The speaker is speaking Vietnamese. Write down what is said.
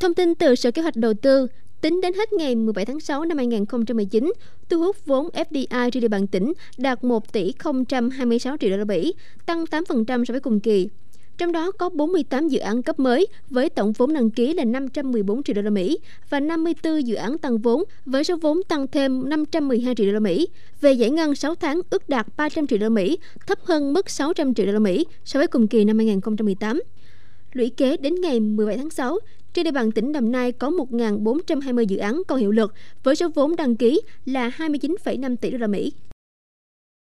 Thông tin từ Sở Kế hoạch Đầu tư, tính đến hết ngày 17 tháng 6 năm 2019, thu hút vốn FDI trên địa bàn tỉnh đạt 1 tỷ 026 triệu đô la Mỹ, tăng 8% so với cùng kỳ. Trong đó có 48 dự án cấp mới với tổng vốn đăng ký là 514 triệu đô la Mỹ và 54 dự án tăng vốn với số vốn tăng thêm 512 triệu đô la Mỹ. Về giải ngân 6 tháng ước đạt 300 triệu đô la Mỹ, thấp hơn mức 600 triệu đô la Mỹ so với cùng kỳ năm 2018. Lũy kế đến ngày 17 tháng 6, trên địa bàn tỉnh Đồng Nai có 1.420 dự án còn hiệu lực với số vốn đăng ký là 29,5 tỷ đô la Mỹ.